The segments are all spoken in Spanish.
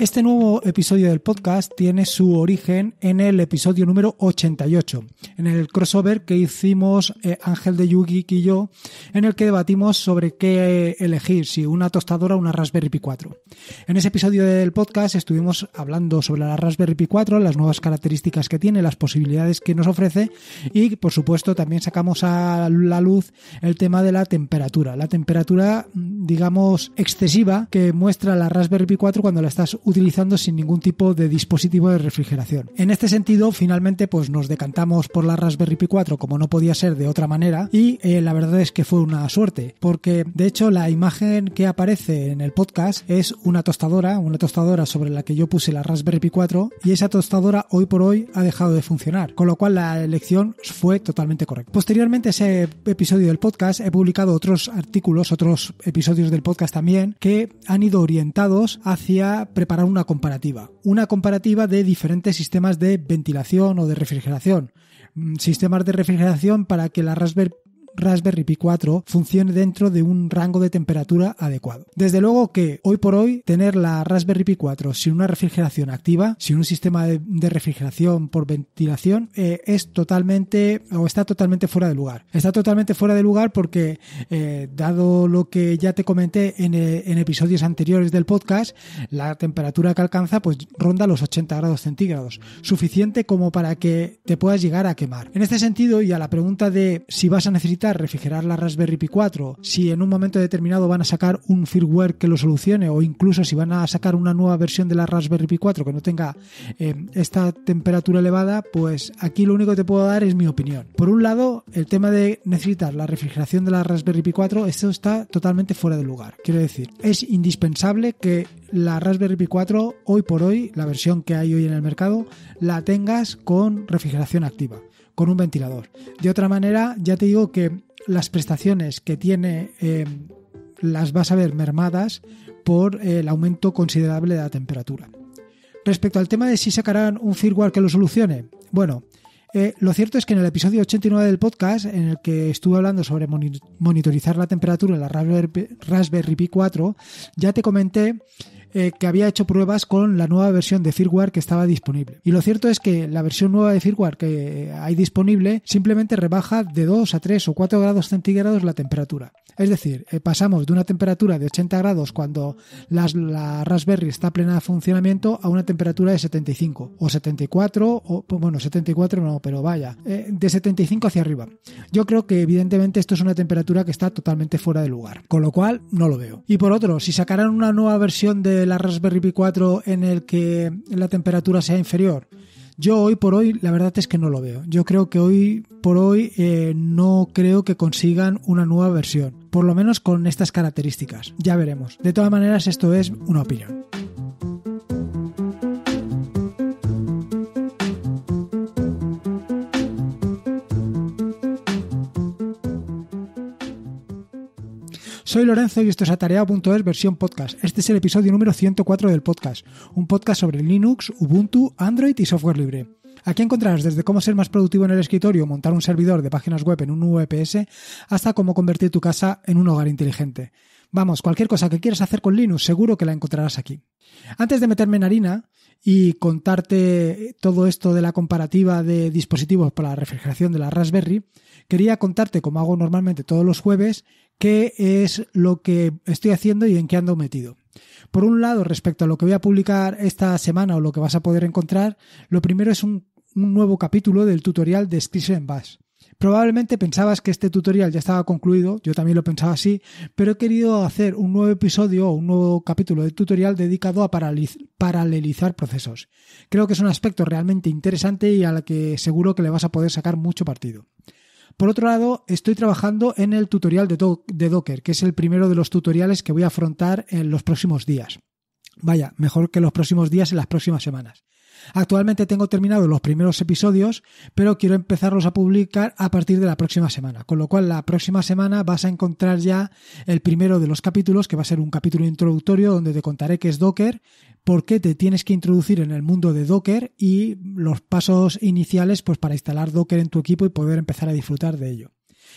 Este nuevo episodio del podcast tiene su origen en el episodio número 88, en el crossover que hicimos eh, Ángel de Yugi y yo, en el que debatimos sobre qué elegir, si una tostadora o una Raspberry Pi 4. En ese episodio del podcast estuvimos hablando sobre la Raspberry Pi 4, las nuevas características que tiene, las posibilidades que nos ofrece y, por supuesto, también sacamos a la luz el tema de la temperatura. La temperatura, digamos, excesiva que muestra la Raspberry Pi 4 cuando la estás utilizando sin ningún tipo de dispositivo de refrigeración. En este sentido, finalmente, pues nos decantamos por la Raspberry Pi 4 como no podía ser de otra manera y eh, la verdad es que fue una suerte porque de hecho la imagen que aparece en el podcast es una tostadora, una tostadora sobre la que yo puse la Raspberry Pi 4 y esa tostadora hoy por hoy ha dejado de funcionar, con lo cual la elección fue totalmente correcta. Posteriormente a ese episodio del podcast he publicado otros artículos, otros episodios del podcast también que han ido orientados hacia preparar una comparativa, una comparativa de diferentes sistemas de ventilación o de refrigeración. Mm, sistemas de refrigeración para que la Raspberry Raspberry Pi 4 funcione dentro de un rango de temperatura adecuado. Desde luego que hoy por hoy tener la Raspberry Pi 4 sin una refrigeración activa, sin un sistema de, refrigeración por ventilación, eh, es totalmente o está totalmente fuera de lugar. Está totalmente fuera de lugar porque, eh, dado lo que ya te comenté en, eh, en episodios anteriores del podcast, la temperatura que alcanza pues ronda los 80 grados centígrados, suficiente como para que te puedas llegar a quemar. En este sentido, y a la pregunta de si vas a necesitar refrigerar la Raspberry Pi 4, si en un momento determinado van a sacar un firmware que lo solucione o incluso si van a sacar una nueva versión de la Raspberry Pi 4 que no tenga eh, esta temperatura elevada, pues aquí lo único que te puedo dar es mi opinión. Por un lado, el tema de necesitar la refrigeración de la Raspberry Pi 4, esto está totalmente fuera de lugar. Quiero decir, es indispensable que la Raspberry Pi 4 hoy por hoy, la versión que hay hoy en el mercado, la tengas con refrigeración activa con un ventilador. De otra manera, ya te digo que las prestaciones que tiene eh, las vas a ver mermadas por eh, el aumento considerable de la temperatura. Respecto al tema de si sacarán un firmware que lo solucione, bueno, eh, lo cierto es que en el episodio 89 del podcast, en el que estuve hablando sobre monitorizar la temperatura en la Raspberry, Raspberry Pi 4, ya te comenté eh, que había hecho pruebas con la nueva versión de firmware que estaba disponible. Y lo cierto es que la versión nueva de firmware que hay disponible simplemente rebaja de 2 a 3 o 4 grados centígrados la temperatura. Es decir, eh, pasamos de una temperatura de 80 grados cuando la Raspberry está plena de funcionamiento a una temperatura de 75 o 74 o pues, bueno, 74 no, pero vaya, eh, de 75 hacia arriba. Yo creo que evidentemente esto es una temperatura que está totalmente fuera de lugar, con lo cual no lo veo. Y por otro, si sacaran una nueva versión de la Raspberry Pi 4 en el que la temperatura sea inferior? Yo hoy por hoy la verdad es que no lo veo. Yo creo que hoy por hoy eh, no creo que consigan una nueva versión, por lo menos con estas características. Ya veremos. De todas maneras, esto es una opinión. Soy Lorenzo y esto es atareado.es versión podcast. Este es el episodio número 104 del podcast, un podcast sobre Linux, Ubuntu, Android y software libre. Aquí encontrarás desde cómo ser más productivo en el escritorio, montar un servidor de páginas web en un VPS, hasta cómo convertir tu casa en un hogar inteligente. Vamos, cualquier cosa que quieras hacer con Linux, seguro que la encontrarás aquí. Antes de meterme en harina y contarte todo esto de la comparativa de dispositivos para la refrigeración de la Raspberry, quería contarte, como hago normalmente todos los jueves, qué es lo que estoy haciendo y en qué ando metido. Por un lado, respecto a lo que voy a publicar esta semana o lo que vas a poder encontrar, lo primero es un, nuevo capítulo del tutorial de en Bash. Probablemente pensabas que este tutorial ya estaba concluido, yo también lo pensaba así, pero he querido hacer un nuevo episodio o un nuevo capítulo de tutorial dedicado a paralelizar procesos. Creo que es un aspecto realmente interesante y a la que seguro que le vas a poder sacar mucho partido. Por otro lado, estoy trabajando en el tutorial de, de Docker, que es el primero de los tutoriales que voy a afrontar en los próximos días. Vaya, mejor que los próximos días en las próximas semanas. Actualmente tengo terminados los primeros episodios, pero quiero empezarlos a publicar a partir de la próxima semana, con lo cual la próxima semana vas a encontrar ya el primero de los capítulos, que va a ser un capítulo introductorio donde te contaré qué es Docker, por qué te tienes que introducir en el mundo de Docker y los pasos iniciales pues, para instalar Docker en tu equipo y poder empezar a disfrutar de ello.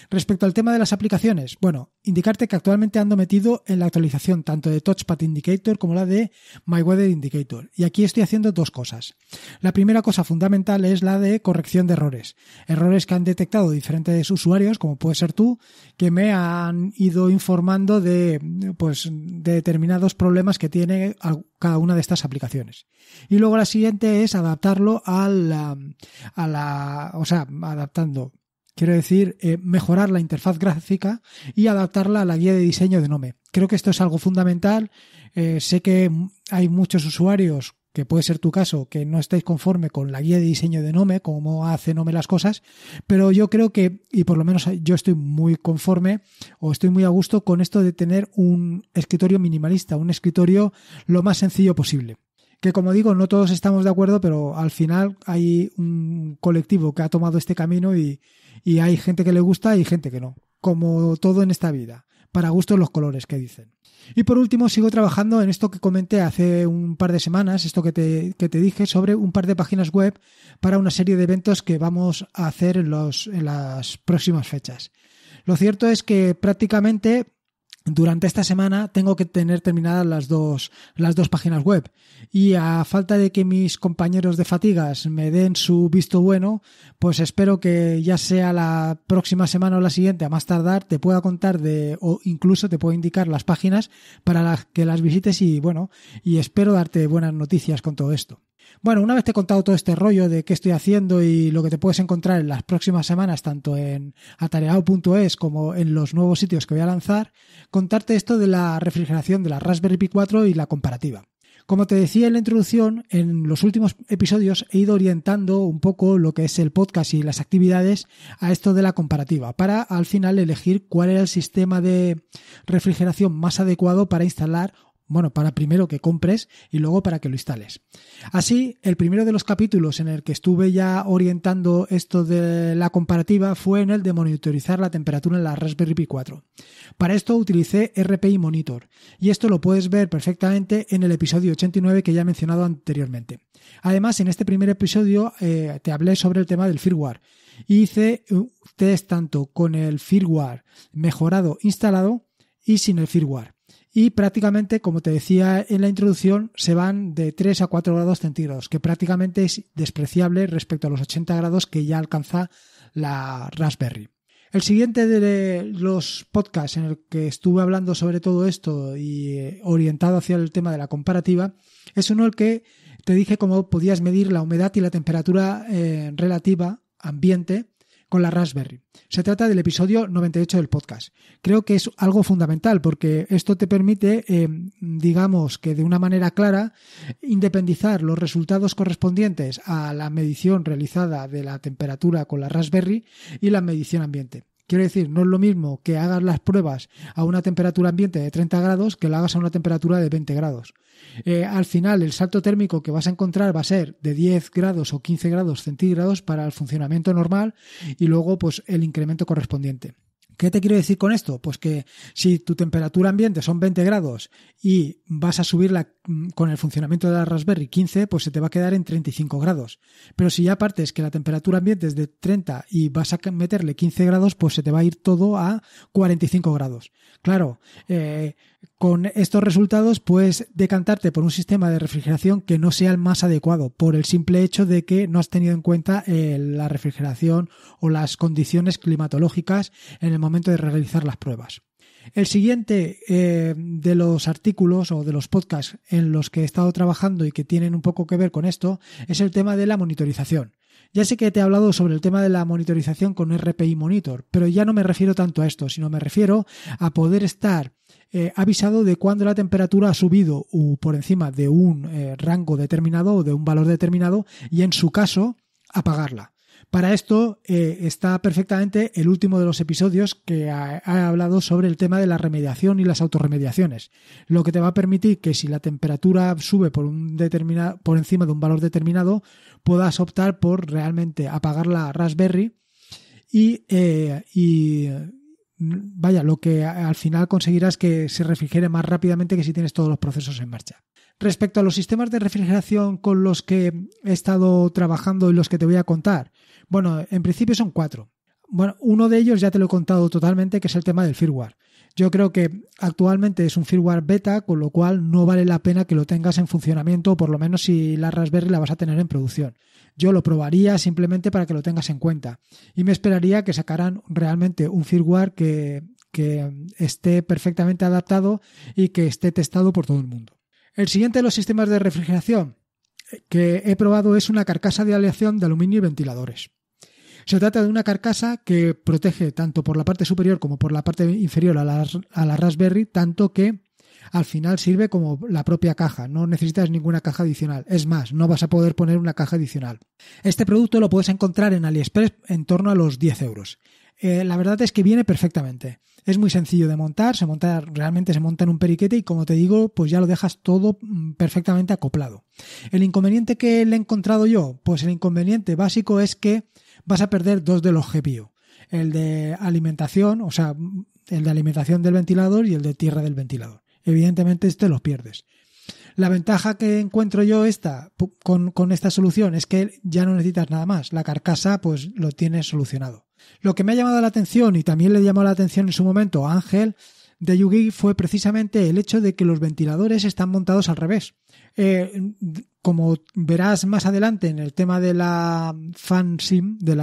Respecto al tema de las aplicaciones, bueno, indicarte que actualmente ando metido en la actualización tanto de Touchpad Indicator como la de My Weather Indicator. Y aquí estoy haciendo dos cosas. La primera cosa fundamental es la de corrección de errores. Errores que han detectado diferentes usuarios, como puede ser tú, que me han ido informando de, pues, determinados problemas que tiene cada una de estas aplicaciones. Y luego la siguiente es adaptarlo a a la o sea, adaptando Quiero decir, eh, mejorar la interfaz gráfica y adaptarla a la guía de diseño de Nome. Creo que esto es algo fundamental. Eh, sé que hay muchos usuarios, que puede ser tu caso, que no estáis conforme con la guía de diseño de Nome, cómo hace Nome las cosas, pero yo creo que, y por lo menos yo estoy muy conforme o estoy muy a gusto con esto de tener un escritorio minimalista, un escritorio lo más sencillo posible que como digo, no todos estamos de acuerdo, pero al final hay un colectivo que ha tomado este camino y, hay gente que le gusta y gente que no, como todo en esta vida, para gustos los colores que dicen. Y por último, sigo trabajando en esto que comenté hace un par de semanas, esto que te, dije sobre un par de páginas web para una serie de eventos que vamos a hacer los, en las próximas fechas. Lo cierto es que prácticamente durante esta semana tengo que tener terminadas las dos, las dos páginas web. Y a falta de que mis compañeros de fatigas me den su visto bueno, pues espero que ya sea la próxima semana o la siguiente, a más tardar, te pueda contar de, o incluso te puedo indicar las páginas para las que las visites y bueno, y espero darte buenas noticias con todo esto. Bueno, una vez te he contado todo este rollo de qué estoy haciendo y lo que te puedes encontrar en las próximas semanas, tanto en atareado.es como en los nuevos sitios que voy a lanzar, contarte esto de la refrigeración de la Raspberry Pi 4 y la comparativa. Como te decía en la introducción, en los últimos episodios he ido orientando un poco lo que es el podcast y las actividades a esto de la comparativa, para al final elegir cuál era el sistema de refrigeración más adecuado para instalar bueno, para primero que compres y luego para que lo instales. Así, el primero de los capítulos en el que estuve ya orientando esto de la comparativa fue en el de monitorizar la temperatura en la Raspberry Pi 4. Para esto utilicé RPI Monitor y esto lo puedes ver perfectamente en el episodio 89 que ya he mencionado anteriormente. Además, en este primer episodio eh, te hablé sobre el tema del firmware hice test tanto con el firmware mejorado instalado y sin el firmware y prácticamente, como te decía en la introducción, se van de 3 a 4 grados centígrados, que prácticamente es despreciable respecto a los 80 grados que ya alcanza la Raspberry. El siguiente de los podcasts en el que estuve hablando sobre todo esto y eh, orientado hacia el tema de la comparativa es uno el que te dije cómo podías medir la humedad y la temperatura eh, relativa ambiente con la Raspberry. Se trata del episodio 98 del podcast. Creo que es algo fundamental porque esto te permite, eh, digamos que de una manera clara, independizar los resultados correspondientes a la medición realizada de la temperatura con la Raspberry y la medición ambiente. Quiero decir, no es lo mismo que hagas las pruebas a una temperatura ambiente de 30 grados que la hagas a una temperatura de 20 grados. Eh, al final, el salto térmico que vas a encontrar va a ser de 10 grados o 15 grados centígrados para el funcionamiento normal y luego pues el incremento correspondiente. ¿Qué te quiero decir con esto? Pues que si tu temperatura ambiente son 20 grados y vas a subirla mm, con el funcionamiento de la Raspberry 15, pues se te va a quedar en 35 grados. Pero si ya partes que la temperatura ambiente es de 30 y vas a meterle 15 grados, pues se te va a ir todo a 45 grados. Claro, eh, con estos resultados puedes decantarte por un sistema de refrigeración que no sea el más adecuado, por el simple hecho de que no has tenido en cuenta eh, la refrigeración o las condiciones climatológicas en el momento de realizar las pruebas. El siguiente eh, de los artículos o de los podcasts en los que he estado trabajando y que tienen un poco que ver con esto es el tema de la monitorización. Ya sé que te he hablado sobre el tema de la monitorización con RPI Monitor, pero ya no me refiero tanto a esto, sino me refiero a poder estar eh, avisado de cuándo la temperatura ha subido por encima de un eh, rango determinado o de un valor determinado y en su caso apagarla. Para esto eh, está perfectamente el último de los episodios que ha, hablado sobre el tema de la remediación y las autorremediaciones, lo que te va a permitir que si la temperatura sube por, un determinado, por encima de un valor determinado, puedas optar por realmente apagar la Raspberry y, y vaya, lo que al final conseguirás que se refrigere más rápidamente que si tienes todos los procesos en marcha. Respecto a los sistemas de refrigeración con los que he estado trabajando y los que te voy a contar, bueno, en principio son cuatro. Bueno, uno de ellos ya te lo he contado totalmente, que es el tema del firmware. Yo creo que actualmente es un firmware beta, con lo cual no vale la pena que lo tengas en funcionamiento, o por lo menos si la Raspberry la vas a tener en producción. Yo lo probaría simplemente para que lo tengas en cuenta. Y me esperaría que sacaran realmente un firmware que, que esté perfectamente adaptado y que esté testado por todo el mundo. El siguiente de los sistemas de refrigeración que he probado es una carcasa de aleación de aluminio y ventiladores. Se trata de una carcasa que protege tanto por la parte superior como por la parte inferior a la, Raspberry, tanto que al final sirve como la propia caja, no necesitas ninguna caja adicional. Es más, no vas a poder poner una caja adicional. Este producto lo puedes encontrar en AliExpress en torno a los 10 euros. Eh, la verdad es que viene perfectamente. Es muy sencillo de montar, se monta, realmente se monta en un periquete y como te digo, pues ya lo dejas todo mm, perfectamente acoplado. El inconveniente que le he encontrado yo, pues el inconveniente básico es que vas a perder dos de los GPIO. El de alimentación, o sea, mm, el de alimentación del ventilador y el de tierra del ventilador. Evidentemente este los pierdes. La ventaja que encuentro yo con, con esta solución es que ya no necesitas nada más. La carcasa pues lo tienes solucionado. Lo que me ha llamado la atención y también le llamó la atención en su momento a Ángel de Yugi fue precisamente el hecho de que los ventiladores están montados al revés. Eh, como verás más adelante en el tema de la fan sim, del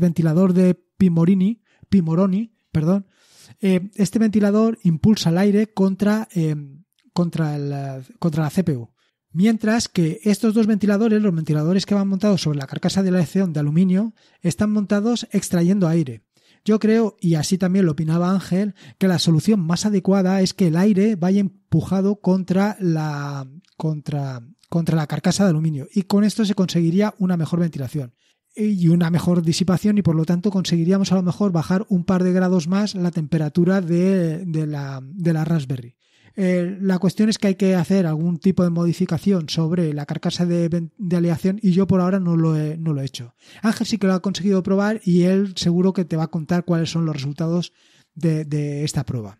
ventilador de Pimorini, Pimoroni, perdón, eh, este ventilador impulsa el aire contra, eh, contra la CPU. Mientras que estos dos ventiladores, los ventiladores que van montados sobre la carcasa de la aleación de aluminio, están montados extrayendo aire. Yo creo, y así también lo opinaba Ángel, que la solución más adecuada es que el aire vaya empujado contra la, contra, contra la carcasa de aluminio y con esto se conseguiría una mejor ventilación y una mejor disipación y por lo tanto conseguiríamos a lo mejor bajar un par de grados más la temperatura de la Raspberry. Eh, la cuestión es que hay que hacer algún tipo de modificación sobre la carcasa de, aleación y yo por ahora no lo, he, no lo he hecho. Ángel sí que lo ha conseguido probar y él seguro que te va a contar cuáles son los resultados de, esta prueba.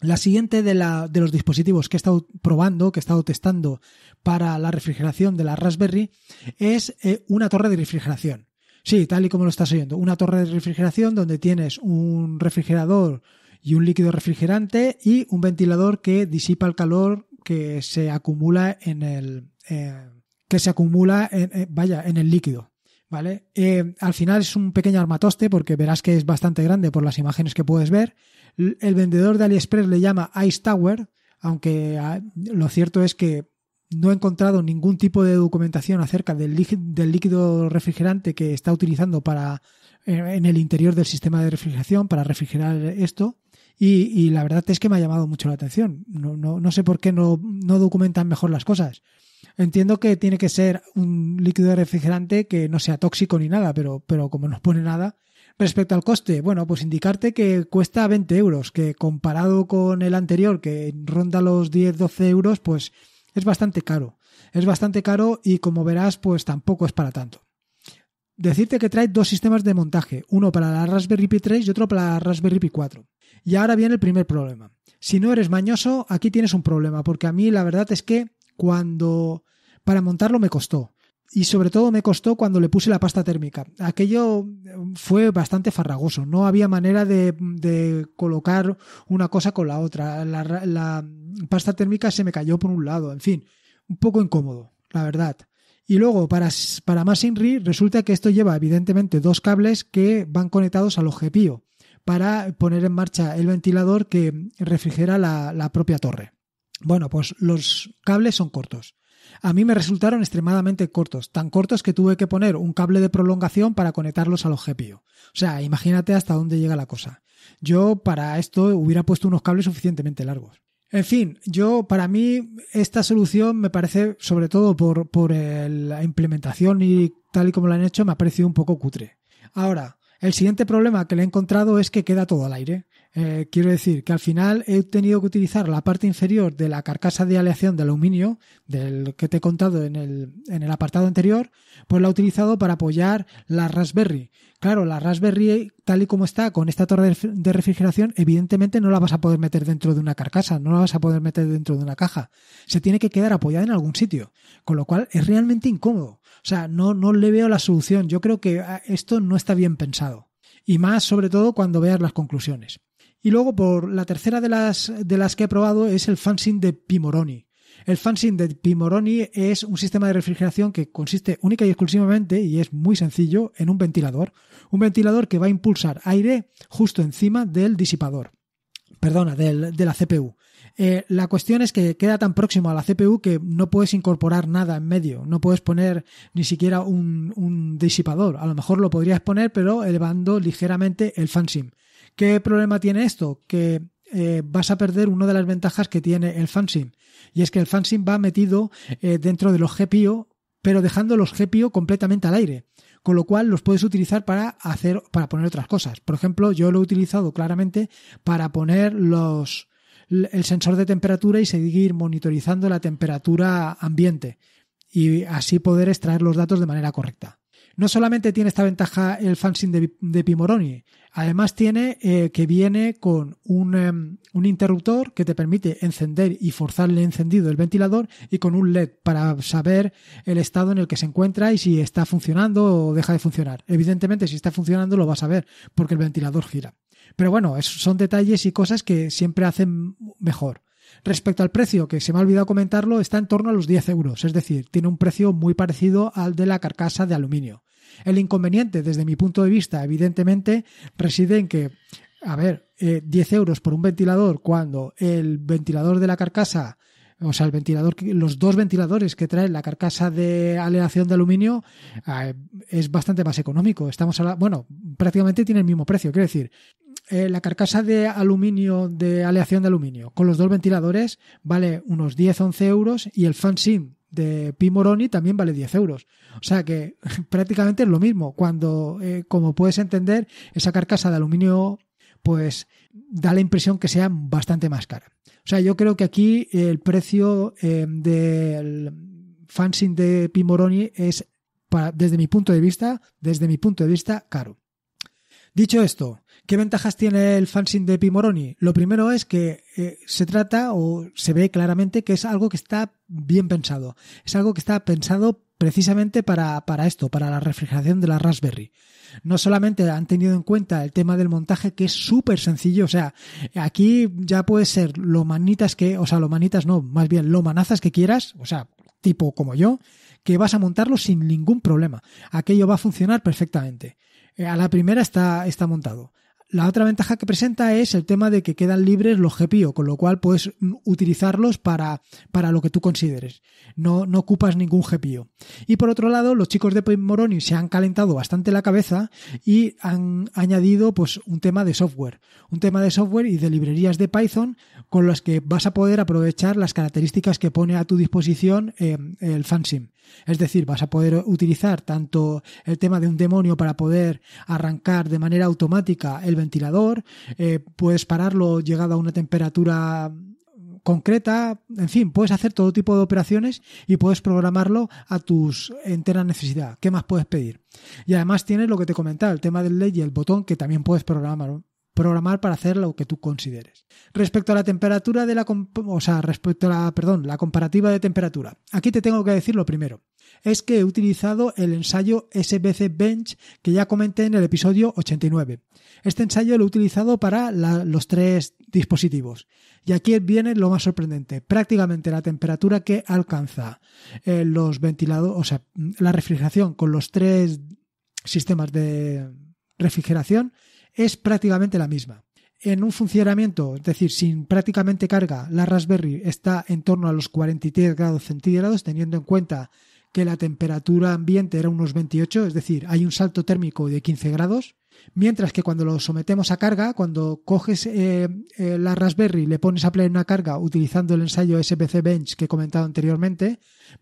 La siguiente de, la, de, los dispositivos que he estado probando, que he estado testando para la refrigeración de la Raspberry, es eh, una torre de refrigeración. Sí, tal y como lo estás oyendo, una torre de refrigeración donde tienes un refrigerador y un líquido refrigerante y un ventilador que disipa el calor que se acumula en el eh, que se acumula eh, vaya en el líquido vale eh, al final es un pequeño armatoste porque verás que es bastante grande por las imágenes que puedes ver el vendedor de AliExpress le llama Ice Tower aunque ah, lo cierto es que no he encontrado ningún tipo de documentación acerca del, del líquido refrigerante que está utilizando para en el interior del sistema de refrigeración para refrigerar esto y, la verdad es que me ha llamado mucho la atención. No, no, sé por qué no, documentan mejor las cosas. Entiendo que tiene que ser un líquido de refrigerante que no sea tóxico ni nada, pero, pero como no pone nada. Respecto al coste, bueno, pues indicarte que cuesta 20 euros, que comparado con el anterior, que ronda los 10-12 euros, pues es bastante caro. Es bastante caro y como verás, pues tampoco es para tanto. Decirte que trae dos sistemas de montaje, uno para la Raspberry Pi 3 y otro para la Raspberry Pi 4. Y ahora viene el primer problema. Si no eres mañoso, aquí tienes un problema, porque a mí la verdad es que cuando para montarlo me costó. Y sobre todo me costó cuando le puse la pasta térmica. Aquello eh, fue bastante farragoso. No había manera de, colocar una cosa con la otra. La, pasta térmica se me cayó por un lado. En fin, un poco incómodo, la verdad. Y luego, para, para más Inri, resulta que esto lleva evidentemente dos cables que van conectados al GPIO para poner en marcha el ventilador que refrigera la, propia torre. Bueno, pues los cables son cortos. A mí me resultaron extremadamente cortos, tan cortos que tuve que poner un cable de prolongación para conectarlos a los GPIO. O sea, imagínate hasta dónde llega la cosa. Yo para esto hubiera puesto unos cables suficientemente largos. En fin, yo para mí esta solución me parece, sobre todo por, la implementación y tal y como la han hecho, me ha parecido un poco cutre. Ahora, el siguiente problema que le he encontrado es que queda todo al aire. Eh, quiero decir que al final he tenido que utilizar la parte inferior de la carcasa de aleación de aluminio, del que te he contado en el, en el apartado anterior, pues la he utilizado para apoyar la Raspberry. Claro, la Raspberry, tal y como está, con esta torre de refrigeración, evidentemente no la vas a poder meter dentro de una carcasa, no la vas a poder meter dentro de una caja. Se tiene que quedar apoyada en algún sitio, con lo cual es realmente incómodo. O sea, no, no le veo la solución. Yo creo que ah, esto no está bien pensado. Y más sobre todo cuando veas las conclusiones. Y luego, por la tercera de las, de las que he probado es el fanzine de Pimoroni. El fanzine de Pimoroni es un sistema de refrigeración que consiste única y exclusivamente, y es muy sencillo, en un ventilador. Un ventilador que va a impulsar aire justo encima del disipador. Perdona, del, de la CPU. Eh, la cuestión es que queda tan próximo a la CPU que no puedes incorporar nada en medio, no puedes poner ni siquiera un, disipador. A lo mejor lo podrías poner, pero elevando ligeramente el fansim. ¿Qué problema tiene esto? Que eh, vas a perder una de las ventajas que tiene el fansim. Y es que el fansim va metido eh, dentro de los GPIO, pero dejando los GPIO completamente al aire. Con lo cual los puedes utilizar para hacer, para poner otras cosas. Por ejemplo, yo lo he utilizado claramente para poner los el sensor de temperatura y seguir monitorizando la temperatura ambiente y así poder extraer los datos de manera correcta. No solamente tiene esta ventaja el fansin de, de, Pimoroni, además tiene eh, que viene con un, em, un, interruptor que te permite encender y forzarle encendido el ventilador y con un LED para saber el estado en el que se encuentra y si está funcionando o deja de funcionar. Evidentemente, si está funcionando lo vas a ver porque el ventilador gira. Pero bueno, son detalles y cosas que siempre hacen mejor. Respecto al precio, que se me ha olvidado comentarlo, está en torno a los 10 euros, es decir, tiene un precio muy parecido al de la carcasa de aluminio. El inconveniente, desde mi punto de vista, evidentemente, reside en que, a ver, 10 eh, euros por un ventilador cuando el ventilador de la carcasa, o sea, el ventilador, los dos ventiladores que trae la carcasa de aleación de aluminio ah, es bastante más económico. Estamos bueno, prácticamente tiene el mismo precio. Quiero decir, eh, la carcasa de aluminio, de aleación de aluminio, con los dos ventiladores, vale unos 10-11 euros y el fansin de Pimoroni también vale 10 euros. O sea que prácticamente es lo mismo. Cuando, eh, como puedes entender, esa carcasa de aluminio, pues da la impresión que sea bastante más cara. O sea, yo creo que aquí el precio eh, del fansin de Pimoroni es, desde mi punto de vista, desde mi punto de vista, caro. Dicho esto, ¿Qué ventajas tiene el fanzine de Pimoroni? Lo primero es que eh, se trata o se ve claramente que es algo que está bien pensado. Es algo que está pensado precisamente para, para esto, para la refrigeración de la Raspberry. No solamente han tenido en cuenta el tema del montaje, que es súper sencillo. O sea, aquí ya puede ser lo manitas que, o sea, lo manitas no, más bien lo manazas que quieras, o sea, tipo como yo, que vas a montarlo sin ningún problema. Aquello va a funcionar perfectamente. Eh, a la primera está, está montado. La otra ventaja que presenta es el tema de que quedan libres los GPIO, con lo cual puedes mm, utilizarlos para, para lo que tú consideres. No, no ocupas ningún GPIO. Y por otro lado, los chicos de Moroni se han calentado bastante la cabeza y han añadido pues, un tema de software. Un tema de software y de librerías de Python con las que vas a poder aprovechar las características que pone a tu disposición em, el fansim. Es decir, vas a poder utilizar tanto el tema de un demonio para poder arrancar de manera automática el ventilador, eh, puedes pararlo llegado a una temperatura concreta, en fin, puedes hacer todo tipo de operaciones y puedes programarlo a tus entera necesidad. ¿Qué más puedes pedir? Y además tienes lo que te comentaba, el tema del LED y el botón que también puedes programar, programar para hacer lo que tú consideres. Respecto a la temperatura de la, o sea, respecto a la, perdón, la comparativa de temperatura. Aquí te tengo que decir lo primero. Es que he utilizado el ensayo SBC Bench que ya comenté en el episodio 89. Este ensayo lo he utilizado para los tres dispositivos. Y aquí viene lo más sorprendente. Prácticamente la temperatura que alcanza eh, los ventilados o sea, la refrigeración con los tres sistemas de refrigeración es prácticamente la misma. En un funcionamiento, es decir, sin prácticamente carga, la Raspberry está en torno a los 43 grados centígrados, teniendo en cuenta que la temperatura ambiente era unos 28, es decir, hay un salto térmico de quince grados. Mientras que cuando lo sometemos a carga, cuando coges eh, eh, la Raspberry y le pones a plena carga utilizando el ensayo SPC Bench que he comentado anteriormente,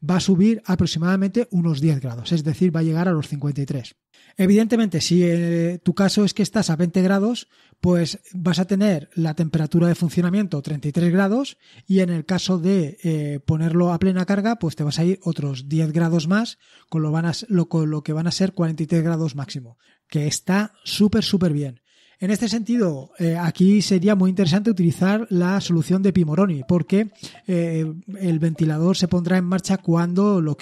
va a subir aproximadamente unos 10 grados, es decir, va a llegar a los 53. Evidentemente, si eh, tu caso es que estás a 20 grados, pues vas a tener la temperatura de funcionamiento 33 grados y en el caso de ponerlo a plena carga, pues te vas a ir otros 10 grados más, con lo, con lo que van a ser 43 grados máximo que está súper, súper bien. En este sentido, eh, aquí sería muy interesante utilizar la solución de Pimoroni, porque eh, el ventilador se pondrá en marcha cuando lo,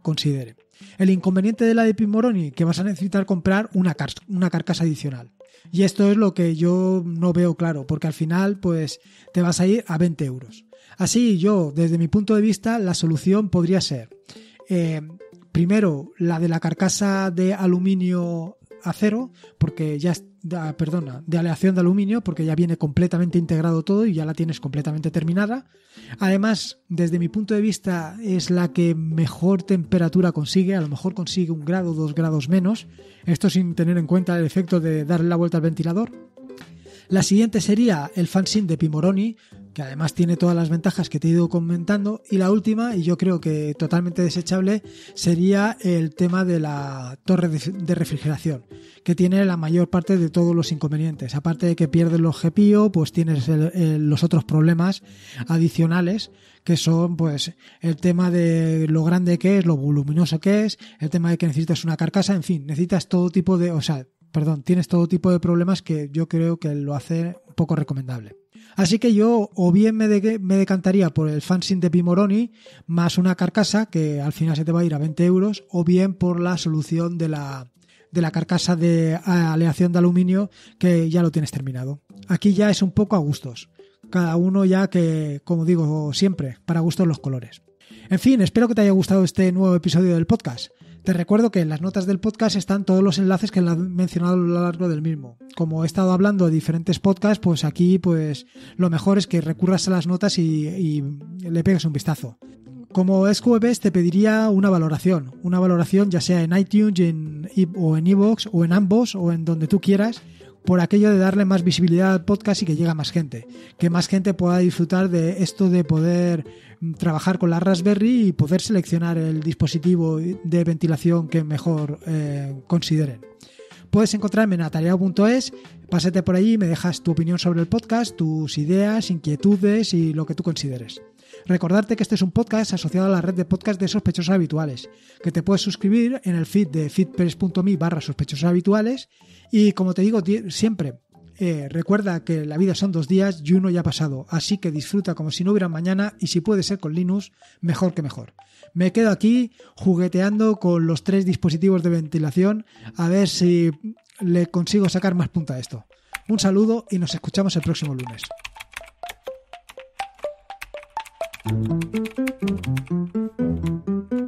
considere. El inconveniente de la de Pimoroni, que vas a necesitar comprar una, una carcasa adicional. Y esto es lo que yo no veo claro, porque al final, pues, te vas a ir a 20 euros. Así, yo, desde mi punto de vista, la solución podría ser. Eh, primero, la de la carcasa de aluminio acero porque ya perdona, de aleación de aluminio porque ya viene completamente integrado todo y ya la tienes completamente terminada. Además, desde mi punto de vista es la que mejor temperatura consigue, a lo mejor consigue un grado, dos grados menos, esto sin tener en cuenta el efecto de darle la vuelta al ventilador. La siguiente sería el fanzine de Pimoroni, además tiene todas las ventajas que te he ido comentando. Y la última, y yo creo que totalmente desechable, sería el tema de la torre de refrigeración, que tiene la mayor parte de todos los inconvenientes. Aparte de que pierdes los GPIO, pues tienes los otros problemas adicionales, que son pues el tema de lo grande que es, lo voluminoso que es, el tema de que necesitas una carcasa, en fin, necesitas todo tipo de, o sea, perdón, tienes todo tipo de problemas que yo creo que lo hace poco recomendable. Así que yo o bien me, me decantaría por el fanzine de Pimoroni más una carcasa que al final se te va a ir a 20 euros o bien por la solución de la, de la carcasa de aleación de aluminio que ya lo tienes terminado. Aquí ya es un poco a gustos. Cada uno ya que, como digo siempre, para gustos los colores. En fin, espero que te haya gustado este nuevo episodio del podcast. Te recuerdo que en las notas del podcast están todos los enlaces que he mencionado a lo largo del mismo. Como he estado hablando de diferentes podcasts, pues aquí pues lo mejor es que recurras a las notas y, le pegas un vistazo. Como SQBs te pediría una valoración, una valoración ya sea en iTunes en, o en iVoox o en ambos o en donde tú quieras por aquello de darle más visibilidad al podcast y que llegue a más gente, que más gente pueda disfrutar de esto de poder mm, trabajar con la Raspberry y poder seleccionar el dispositivo de ventilación que mejor eh, consideren. Puedes encontrarme en atareado.es, pásate por allí y me dejas tu opinión sobre el podcast, tus ideas, inquietudes y lo que tú consideres. Recordarte que este es un podcast asociado a la red de podcast de sospechosos habituales, que te puedes suscribir en el feed de feedpress.me barra sospechosos habituales y como te digo siempre, eh, recuerda que la vida son dos días y uno ya ha pasado, así que disfruta como si no hubiera mañana y si puede ser con Linux, mejor que mejor. Me quedo aquí jugueteando con los tres dispositivos de ventilación a ver si le consigo sacar más punta a esto. Un saludo y nos escuchamos el próximo lunes. うん。